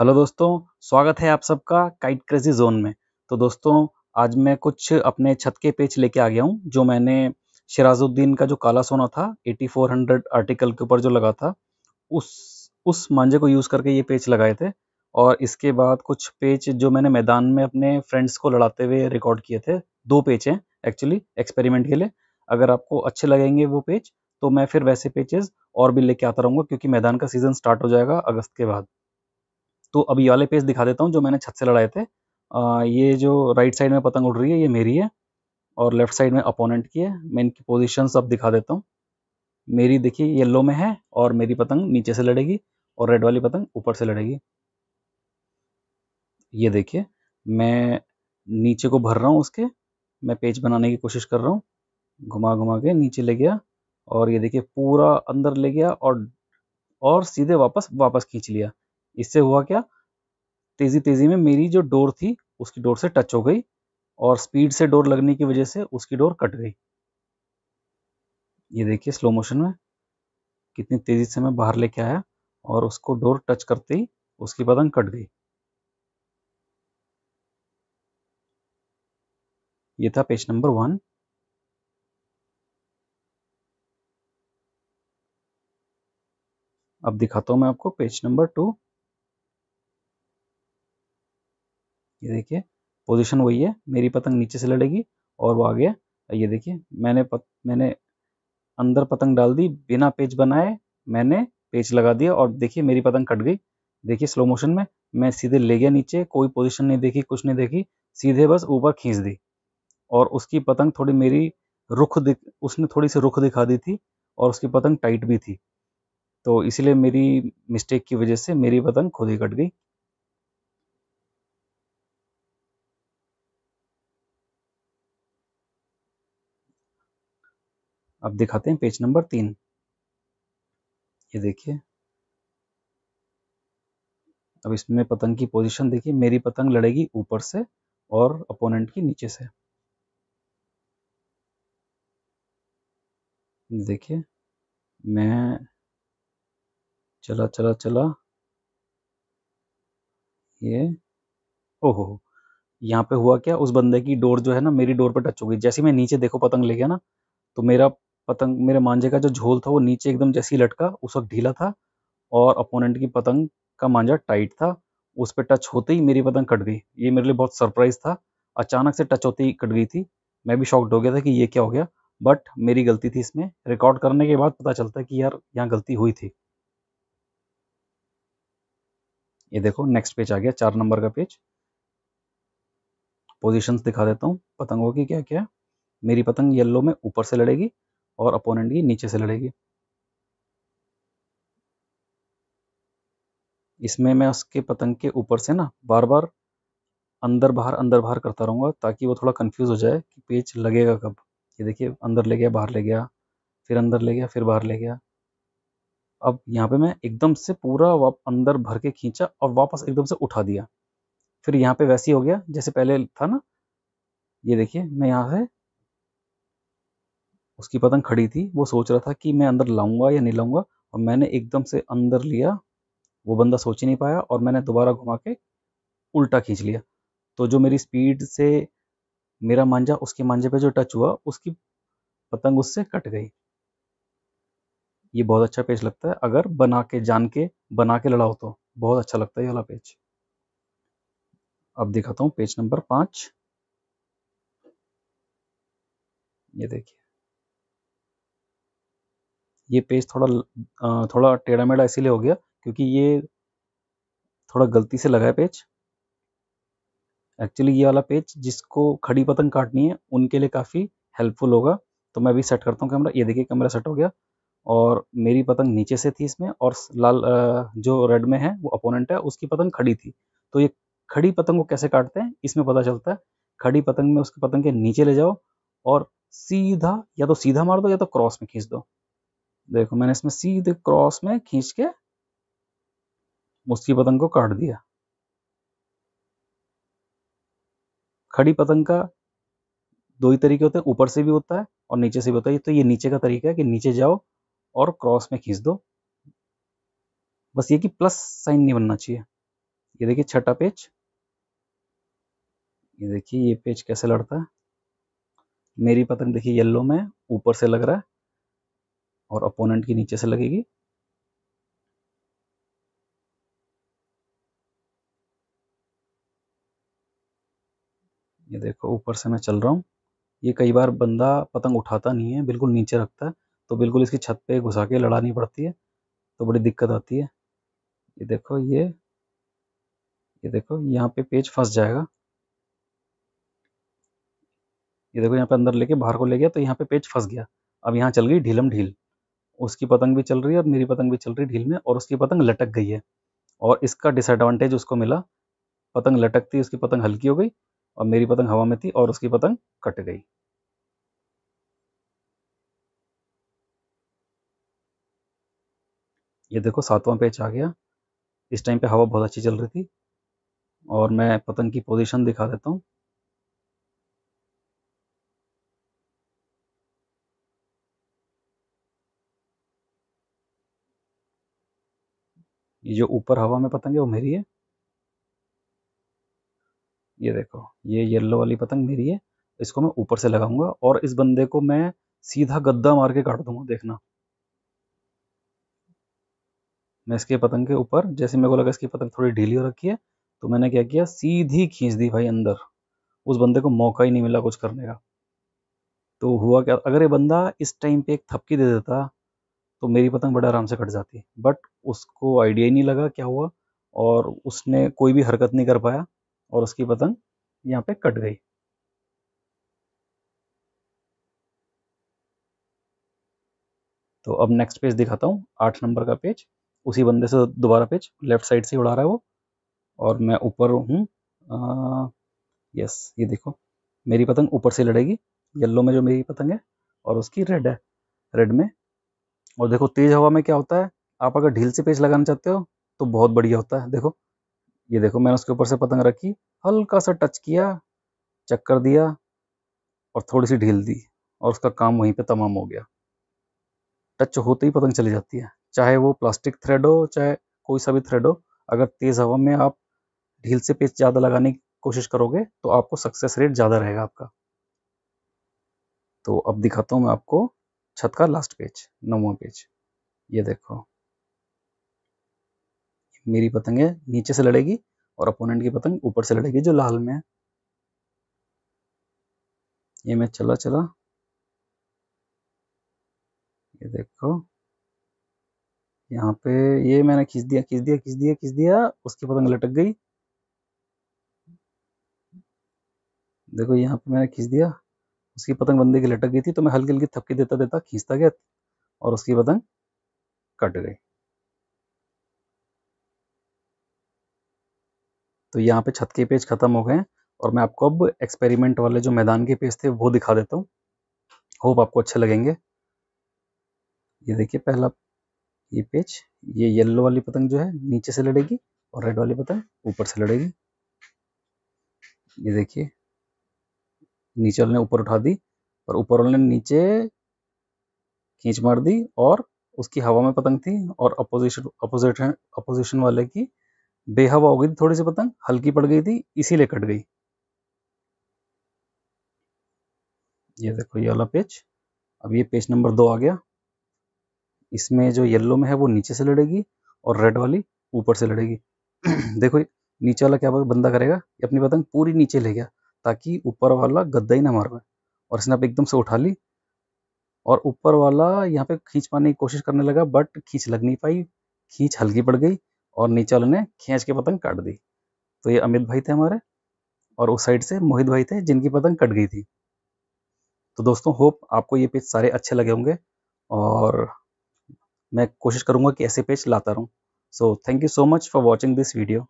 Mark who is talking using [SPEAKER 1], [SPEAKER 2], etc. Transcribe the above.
[SPEAKER 1] hello दोस्तों स्वागत है आप सबका काइट क्रेजी जोन में तो दोस्तों आज मैं कुछ अपने छत के पेज लेके आ गया हूँ जो मैंने शराजुद्दीन का जो काला सोना था 8400 आर्टिकल के ऊपर जो लगा था उस उस मांझे को यूज़ करके ये पेज लगाए थे और इसके बाद कुछ पेज जो मैंने मैदान में अपने फ्रेंड्स को लड़ाते हुए रिकॉर्ड किए थे दो पेच हैं एक्चुअली एक्सपेरिमेंट के लिए अगर आपको अच्छे लगेंगे वो पेज तो मैं फिर वैसे पेचेज और भी लेके आता रहूँगा क्योंकि मैदान का सीज़न स्टार्ट हो जाएगा अगस्त के बाद तो अभी वाले पेज दिखा देता हूँ जो मैंने छत से लड़ाए थे आ, ये जो राइट साइड में पतंग उड़ रही है ये मेरी है और लेफ्ट साइड में अपोनेंट की है मैं इनकी पोजिशन सब दिखा देता हूँ मेरी देखिए येल्लो में है और मेरी पतंग नीचे से लड़ेगी और रेड वाली पतंग ऊपर से लड़ेगी ये देखिए मैं नीचे को भर रहा हूँ उसके मैं पेज बनाने की कोशिश कर रहा हूँ घुमा घुमा के नीचे ले गया और ये देखिए पूरा अंदर ले गया और और सीधे वापस वापस खींच लिया इससे हुआ क्या तेज़ी तेज़ी में मेरी जो डोर थी उसकी डोर से टच हो गई और स्पीड से डोर लगने की वजह से उसकी डोर कट गई ये देखिए स्लो मोशन में कितनी तेज़ी से मैं बाहर लेके आया और उसको डोर टच करते ही उसकी पतंग कट गई ये था पेज नंबर वन अब दिखाता हूं मैं आपको पेज नंबर टू ये देखिए पोजीशन वही है मेरी पतंग नीचे से लड़ेगी और वो आ गया ये देखिए मैंने पत, मैंने अंदर पतंग डाल दी बिना पेज बनाए मैंने पेज लगा दिया और देखिए मेरी पतंग कट गई देखिए स्लो मोशन में मैं सीधे ले गया नीचे कोई पोजीशन नहीं देखी कुछ नहीं देखी सीधे बस ऊपर खींच दी और उसकी पतंग थोड़ी मेरी रुख दिख उसने थोड़ी सी रुख दिखा दी थी और उसकी पतंग टाइट भी थी तो इसलिए मेरी मिस्टेक की वजह से मेरी पतंग खुद ही कट गई अब दिखाते हैं पेज नंबर तीन ये देखिए अब इसमें पतंग की पोजीशन देखिए मेरी पतंग लड़ेगी ऊपर से और अपोनेंट की नीचे से देखिए मैं चला चला चला ये ओहो यहाँ पे हुआ क्या उस बंदे की डोर जो है ना मेरी डोर पे टच हो गई जैसे मैं नीचे देखो पतंग ले गया ना तो मेरा पतंग मेरे मांझे का जो झोल था वो नीचे एकदम जैसी लटका उस वक्त ढीला था और अपोनेंट की पतंग का मांझा टाइट था उस पर टच होते ही मेरी पतंग कट गई ये मेरे लिए बहुत सरप्राइज था अचानक से टच होते ही कट गई थी मैं भी शॉक्ड हो गया था कि ये क्या हो गया बट मेरी गलती थी इसमें रिकॉर्ड करने के बाद पता चलता है कि यार यहाँ गलती हुई थी ये देखो नेक्स्ट पेज आ गया चार नंबर का पेज पोजीशंस दिखा देता हूँ पतंगों की क्या क्या मेरी पतंग येलो में ऊपर से लड़ेगी और अपोनेंट की नीचे से लड़ेगी इसमें मैं उसके पतंग के ऊपर से ना बार बार अंदर बाहर अंदर बाहर करता रहूँगा ताकि वो थोड़ा कंफ्यूज हो जाए कि पेज लगेगा कब ये देखिए अंदर ले गया बाहर ले गया फिर अंदर ले गया फिर बाहर ले गया अब यहाँ पे मैं एकदम से पूरा अंदर भर के खींचा और वापस एकदम से उठा दिया फिर यहाँ पे वैसे ही हो गया जैसे पहले था ना ये देखिए मैं यहाँ से उसकी पतंग खड़ी थी वो सोच रहा था कि मैं अंदर लाऊंगा या नहीं लाऊंगा और मैंने एकदम से अंदर लिया वो बंदा सोच ही नहीं पाया और मैंने दोबारा घुमा के उल्टा खींच लिया तो जो मेरी स्पीड से मेरा मांझा उसके मांझे पे जो टच हुआ उसकी पतंग उससे कट गई ये बहुत अच्छा पेज लगता है अगर बना के जान के बना के लड़ाओ तो बहुत अच्छा लगता है ये वाला पेज अब दिखाता हूँ पेज नंबर पाँच ये देखिए ये पेज थोड़ा थोड़ा टेढ़ा मेढ़ा इसीलिए हो गया क्योंकि ये थोड़ा गलती से लगा है पेज एक्चुअली ये वाला पेज जिसको खड़ी पतंग काटनी है उनके लिए काफ़ी हेल्पफुल होगा तो मैं अभी सेट करता हूँ कैमरा ये देखिए कैमरा सेट हो गया और मेरी पतंग नीचे से थी इसमें और लाल जो रेड में है वो अपोनेंट है उसकी पतंग खड़ी थी तो ये खड़ी पतंग को कैसे काटते हैं इसमें पता चलता है खड़ी पतंग में उसकी पतंग के नीचे ले जाओ और सीधा या तो सीधा मार दो या तो क्रॉस में खींच दो देखो मैंने इसमें सीधे क्रॉस में खींच के उसकी पतंग को काट दिया खड़ी पतंग का दो ही तरीके होते हैं ऊपर से भी होता है और नीचे से भी होता है तो ये नीचे का तरीका है कि नीचे जाओ और क्रॉस में खींच दो बस ये कि प्लस साइन नहीं बनना चाहिए ये देखिए छठा पेज ये देखिए ये पेज कैसे लड़ता है मेरी पतंग देखिए येलो में ऊपर से लग रहा है और अपोनेंट के नीचे से लगेगी ये देखो ऊपर से मैं चल रहा हूँ ये कई बार बंदा पतंग उठाता नहीं है बिल्कुल नीचे रखता है तो बिल्कुल इसकी छत पे घुसा के लड़ानी पड़ती है तो बड़ी दिक्कत आती है ये देखो ये ये देखो यहाँ पे पेज फंस जाएगा ये देखो यहाँ पे अंदर लेके बाहर को ले गया तो यहाँ पे पेज फंस गया अब यहाँ चल गई ढीलम ढील उसकी पतंग भी चल रही है और मेरी पतंग भी चल रही है ढील में और उसकी पतंग लटक गई है और इसका डिसएडवांटेज उसको मिला पतंग लटकती उसकी पतंग हल्की हो गई और मेरी पतंग हवा में थी और उसकी पतंग कट गई ये देखो सातवां पेच आ गया इस टाइम पे हवा बहुत अच्छी चल रही थी और मैं पतंग की पोजीशन दिखा देता हूँ ये जो ऊपर हवा में पतंग है वो मेरी है ये देखो ये येलो वाली पतंग मेरी है इसको मैं ऊपर से लगाऊंगा और इस बंदे को मैं सीधा गद्दा मार के काट दूंगा देखना मैं इसके पतंग के ऊपर जैसे मेरे को लगा इसकी पतंग थोड़ी ढीली हो रखी है तो मैंने क्या किया सीधी खींच दी भाई अंदर उस बंदे को मौका ही नहीं मिला कुछ करने का तो हुआ क्या अगर ये बंदा इस टाइम पे एक थपकी दे देता तो मेरी पतंग बड़े आराम से कट जाती बट उसको आइडिया ही नहीं लगा क्या हुआ और उसने कोई भी हरकत नहीं कर पाया और उसकी पतंग यहाँ पे कट गई तो अब नेक्स्ट पेज दिखाता हूँ आठ नंबर का पेज उसी बंदे से दोबारा पेज लेफ्ट साइड से उड़ा रहा है वो और मैं ऊपर हूँ यस ये देखो मेरी पतंग ऊपर से लड़ेगी येल्लो में जो मेरी पतंग है और उसकी रेड है रेड में और देखो तेज़ हवा में क्या होता है आप अगर ढील से पेच लगाना चाहते हो तो बहुत बढ़िया होता है देखो ये देखो मैंने उसके ऊपर से पतंग रखी हल्का सा टच किया चक्कर दिया और थोड़ी सी ढील दी और उसका काम वहीं पे तमाम हो गया टच होते ही पतंग चली जाती है चाहे वो प्लास्टिक थ्रेड हो चाहे कोई सा भी थ्रेड हो अगर तेज़ हवा में आप ढील से पेच ज़्यादा लगाने की कोशिश करोगे तो आपको सक्सेस रेट ज़्यादा रहेगा आपका तो अब दिखाता हूँ मैं आपको छत का लास्ट पेज नौवा पेज ये देखो मेरी पतंग है नीचे से लड़ेगी और अपोनेंट की पतंग ऊपर से लड़ेगी जो लाल में है ये मैं चला चला ये देखो यहाँ पे ये मैंने खींच दिया खींच दिया खींच दिया खींच दिया उसकी पतंग लटक गई देखो यहाँ पे मैंने खींच दिया उसकी पतंग बंदे की लटक गई थी तो मैं हल्की हल्की थपकी देता देता खींचता गया और उसकी पतंग कट गई तो यहाँ पे छत के पेज खत्म हो गए और मैं आपको अब एक्सपेरिमेंट वाले जो मैदान के पेज थे वो दिखा देता हूँ होप आपको अच्छे लगेंगे ये देखिए पहला ये पेज ये येलो वाली पतंग जो है नीचे से लड़ेगी और रेड वाली पतंग ऊपर से लड़ेगी ये देखिए नीचे वाले ने ऊपर उठा दी और ऊपर वाले ने नीचे खींच मार दी और उसकी हवा में पतंग थी और अपोजिशन अपोजिट अपोजिशन वाले की बेहवा हो गई थी थोड़ी सी पतंग हल्की पड़ गई थी इसीलिए कट गई ये देखो ये वाला पेज अब ये पेज नंबर दो आ गया इसमें जो येलो में है वो नीचे से लड़ेगी और रेड वाली ऊपर से लड़ेगी देखो नीचे वाला क्या बंदा करेगा ये अपनी पतंग पूरी नीचे ले गया ताकि ऊपर वाला गद्दा ही ना मार पाए और स्नैप एकदम से उठा ली और ऊपर वाला यहाँ पे खींच पाने की कोशिश करने लगा बट खींच लग नहीं पाई खींच हल्की पड़ गई और नीचे वाले ने खींच के पतंग काट दी तो ये अमित भाई थे हमारे और उस साइड से मोहित भाई थे जिनकी पतंग कट गई थी तो दोस्तों होप आपको ये पेज सारे अच्छे लगे होंगे और मैं कोशिश करूँगा कि ऐसे पेज लाता रहूँ so thank you so much for watching this video